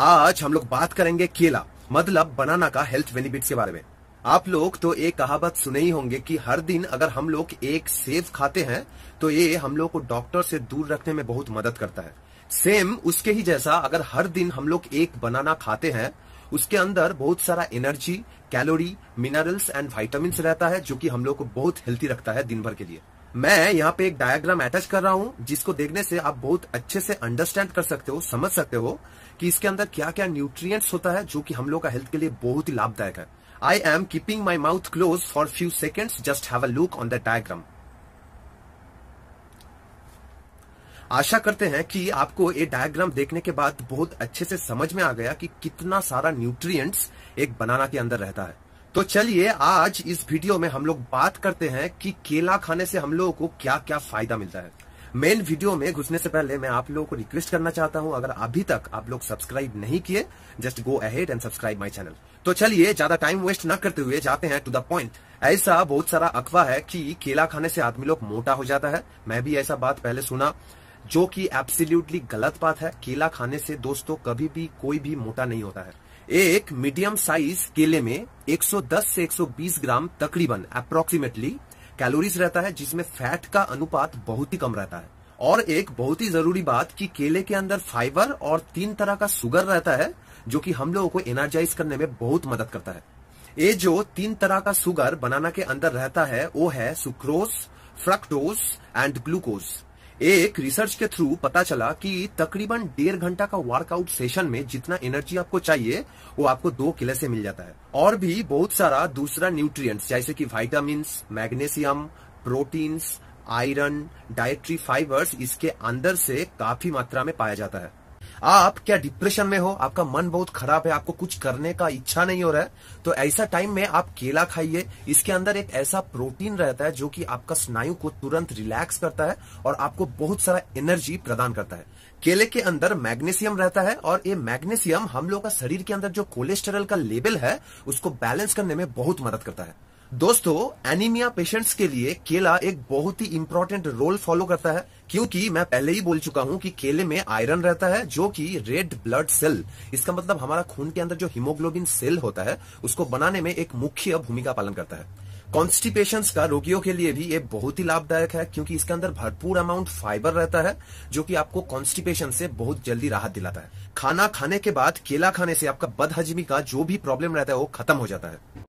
आज हम लोग बात करेंगे केला मतलब बनाना का हेल्थ बेनिफिट के बारे में आप लोग तो एक कहावत सुने ही होंगे कि हर दिन अगर हम लोग एक सेब खाते हैं तो ये हम लोग को डॉक्टर से दूर रखने में बहुत मदद करता है सेम उसके ही जैसा अगर हर दिन हम लोग एक बनाना खाते हैं उसके अंदर बहुत सारा energy calorie minerals and vitamin रहता है जो कि हम लोग को बहुत हेल्थी रखता है दिन भर के लिए मैं यहाँ पे एक डायग्राम अटैच कर रहा हूँ जिसको देखने से आप बहुत अच्छे से अंडरस्टैंड कर सकते हो समझ सकते हो कि इसके अंदर क्या क्या न्यूट्रिएंट्स होता है जो कि हम लोग का हेल्थ के लिए बहुत ही लाभदायक है I am keeping my mouth close for few seconds just have a look on the diagram आशा करते हैं कि आपको ये डायग्राम देखने के बाद बहुत अच्छे से समझ में आ गया कि कितना सारा न्यूट्रिएंट्स एक बनाना के अंदर रहता है तो चलिए आज इस वीडियो में हम लोग बात करते हैं कि केला खाने से हम लोगों को क्या क्या फायदा मिलता है मेन वीडियो में घुसने से पहले मैं आप लोगों को रिक्वेस्ट करना चाहता हूं अगर अभी तक आप लोग सब्सक्राइब नहीं किए just go ahead and subscribe my channel तो चलिए ज्यादा टाइम वेस्ट ना करते हुए जाते हैं टू द पॉइंट ऐसा बहुत सारा अखवा है कि केला खाने से आदमी लोग मोटा हो जाता है मैं भी ऐसा बात पहले सुना जो कि एब्सोल्यूटली गलत बात है केला खाने से दोस्तों कभी भी कोई भी मोटा नहीं होता है एक मीडियम साइज केले में 110 से 120 ग्राम तकरीबन अप्रोक्सीमेटली कैलोरीज रहता है जिसमें फैट का अनुपात बहुत ही कम रहता है और एक बहुत ही जरूरी बात कि केले के अंदर फाइबर और तीन तरह का सुगर रहता है जो कि हम लोगों को एनर्जाइज करने में बहुत मदद करता है ये जो तीन तरह का सुगर बनाना के अंदर रहता है वो है सुक्रोस फ्रक्टोज एंड ग्लूकोज एक रिसर्च के थ्रू पता चला कि तकरीबन डेढ़ घंटा का वर्कआउट सेशन में जितना एनर्जी आपको चाहिए वो आपको दो किले से मिल जाता है और भी बहुत सारा दूसरा न्यूट्रिएंट्स जैसे कि vitamin magnesium proteins iron dietary fibres इसके अंदर से काफी मात्रा में पाया जाता है आप क्या डिप्रेशन में हो आपका मन बहुत खराब है आपको कुछ करने का इच्छा नहीं हो रहा है तो ऐसा टाइम में आप केला खाइए इसके अंदर एक ऐसा प्रोटीन रहता है जो कि आपका स्नायु को तुरंत रिलैक्स करता है और आपको बहुत सारा एनर्जी प्रदान करता है केले के अंदर मैग्नीशियम रहता है और ये मैग्नीशियम हम लोग का शरीर के अंदर जो कोलेस्टेरल का लेवल है उसको बैलेंस करने में बहुत मदद करता है दोस्तों एनीमिया पेशेंट्स के लिए केला एक बहुत ही इंपॉर्टेंट रोल फॉलो करता है क्योंकि मैं पहले ही बोल चुका हूं कि केले में आयरन रहता है जो कि रेड ब्लड सेल इसका मतलब हमारा खून के अंदर जो हीमोग्लोबिन सेल होता है उसको बनाने में एक मुख्य भूमिका पालन करता है कॉन्स्टिपेशन का रोगियों के लिए भी ये बहुत ही लाभदायक है क्योंकि इसके अंदर भरपूर अमाउंट फाइबर रहता है जो कि आपको कॉन्स्टिपेशन से बहुत जल्दी राहत दिलाता है खाना खाने के बाद केला खाने से आपका बदहजमी का जो भी प्रॉब्लम रहता है वो खत्म हो जाता है